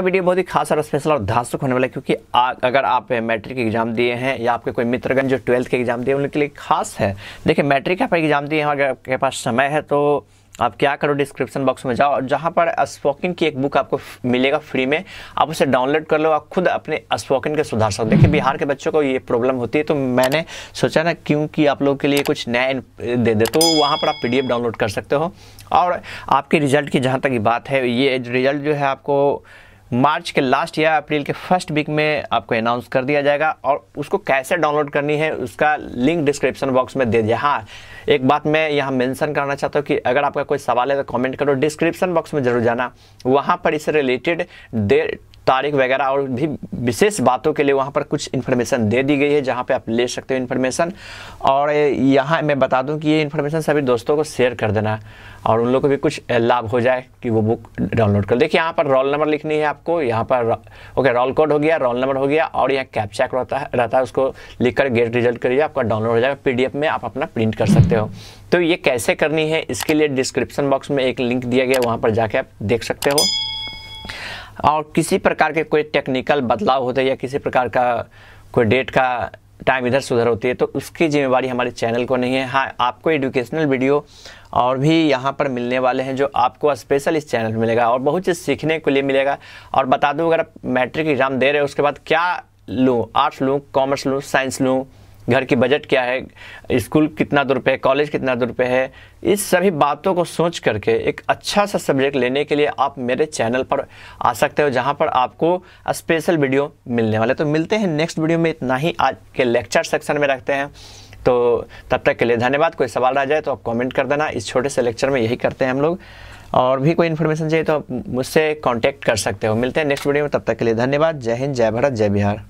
का अच्छा वीडियो बहुत ही खास और स्पेशल और धासुक होने वाला है क्योंकि आ, अगर आप मैट्रिक एग्जाम दिए हैं या आपके कोई मित्रगण जो ट्वेल्थ के एग्जाम दिए उनके लिए खास है देखिए मैट्रिक आप एग्जाम दिए हैं अगर आपके पास समय है तो आप क्या करो डिस्क्रिप्शन बॉक्स में जाओ और जहाँ पर स्पोकिन की एक बुक आपको मिलेगा फ्री में आप उसे डाउनलोड कर लो आप खुद अपने स्पोकिन के सुधार सकते देखिए बिहार के बच्चों को ये प्रॉब्लम होती है तो मैंने सोचा ना क्योंकि आप लोगों के लिए कुछ नया दे दे तो वहाँ पर आप पी डाउनलोड कर सकते हो और आपके रिजल्ट की जहाँ तक की बात है ये रिजल्ट जो है आपको मार्च के लास्ट या अप्रैल के फर्स्ट वीक में आपको अनाउंस कर दिया जाएगा और उसको कैसे डाउनलोड करनी है उसका लिंक डिस्क्रिप्शन बॉक्स में दे दिया हाँ एक बात मैं यहाँ मेंशन करना चाहता हूँ कि अगर आपका कोई सवाल है तो कमेंट करो डिस्क्रिप्शन बॉक्स में जरूर जाना वहाँ पर इससे रिलेटेड डेट तारीख वगैरह और भी विशेष बातों के लिए वहाँ पर कुछ इन्फॉर्मेशन दे दी गई है जहाँ पे आप ले सकते हो इन्फॉर्मेशन और यहाँ मैं बता दूँ कि ये इन्फॉर्मेशन सभी दोस्तों को शेयर कर देना और उन लोग को भी कुछ लाभ हो जाए कि वो बुक डाउनलोड कर देखिए यहाँ पर रोल नंबर लिखनी है आपको यहाँ पर ओके रोल कोड हो गया रोल नंबर हो गया और यहाँ कैप्चा रहता है रहता है उसको लिख कर गेट रिजल्ट करिए आपका डाउनलोड हो जाएगा पीडीएफ में आप अपना प्रिंट कर सकते हो तो ये कैसे करनी है इसके लिए डिस्क्रिप्शन बॉक्स में एक लिंक दिया गया वहाँ पर जाके आप देख सकते हो और किसी प्रकार के कोई टेक्निकल बदलाव होते या किसी प्रकार का कोई डेट का टाइम इधर से उधर होती है तो उसकी जिम्मेवारी हमारे चैनल को नहीं है हाँ आपको एजुकेशनल वीडियो और भी यहाँ पर मिलने वाले हैं जो आपको स्पेशल इस चैनल में मिलेगा और बहुत चीज़ सीखने के लिए मिलेगा और बता दूँ अगर आप मैट्रिक एग्ज़ाम दे रहे हो उसके बाद क्या लूँ आर्ट्स लूँ कॉमर्स लूँ साइंस लूँ घर की बजट क्या है स्कूल कितना दूर पे है कॉलेज कितना दूर पे है इस सभी बातों को सोच करके एक अच्छा सा सब्जेक्ट लेने के लिए आप मेरे चैनल पर आ सकते हो जहाँ पर आपको स्पेशल वीडियो मिलने वाले तो मिलते हैं नेक्स्ट वीडियो में इतना ही आज के लेक्चर सेक्शन में रखते हैं तो तब तक के लिए धन्यवाद कोई सवाल आ जाए तो आप कॉमेंट कर देना इस छोटे से लेक्चर में यही करते हैं हम लोग और भी कोई इन्फॉर्मेशन चाहिए तो आप मुझसे कांटेक्ट कर सकते हो मिलते हैं नेक्स्ट वीडियो में तब तक के लिए धन्यवाद जय हिंद जय भारत जय बिहार